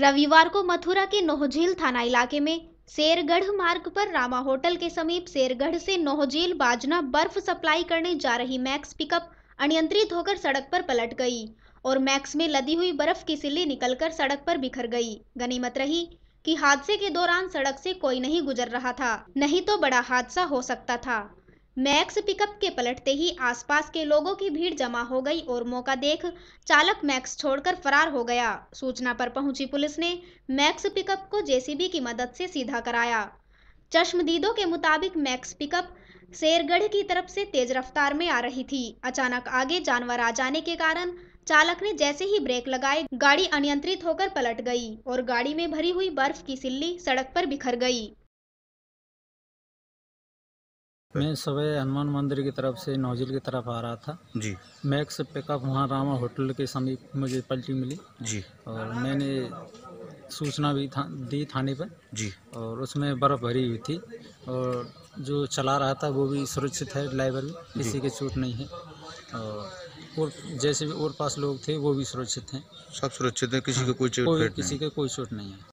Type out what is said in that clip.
रविवार को मथुरा के नोहझील थाना इलाके में शेरगढ़ मार्ग पर रामा होटल के समीप शेरगढ़ से नोहझील बाजना बर्फ सप्लाई करने जा रही मैक्स पिकअप अनियंत्रित होकर सड़क पर पलट गई और मैक्स में लदी हुई बर्फ की सिल्ली निकलकर सड़क पर बिखर गई गनीमत रही कि हादसे के दौरान सड़क से कोई नहीं गुजर रहा था नहीं तो बड़ा हादसा हो सकता था मैक्स पिकअप के पलटते ही आसपास के लोगों की भीड़ जमा हो गई और मौका देख चालक मैक्स छोड़कर फरार हो गया सूचना पर पहुंची पुलिस ने मैक्स पिकअप को जेसीबी की मदद से सीधा कराया चश्मदीदों के मुताबिक मैक्स पिकअप शेरगढ़ की तरफ से तेज रफ्तार में आ रही थी अचानक आगे जानवर आ जाने के कारण चालक ने जैसे ही ब्रेक लगाए गाड़ी अनियंत्रित होकर पलट गई और गाड़ी में भरी हुई बर्फ की सिल्ली सड़क पर बिखर गई मैं सुबह हनुमान मंदिर की तरफ से नौजिल की तरफ आ रहा था जी मैक्स पिकअप वहाँ रामा होटल के समीप मुझे पलटी मिली जी और मैंने सूचना भी था, दी थाने पर जी और उसमें बर्फ़ भरी हुई थी और जो चला रहा था वो भी सुरक्षित है ड्राइवर भी किसी के चोट नहीं है और जैसे भी और पास लोग थे वो भी सुरक्षित हैं सब सुरक्षित हैं किसी हाँ, के कोई चोट कोई किसी के कोई चोट नहीं है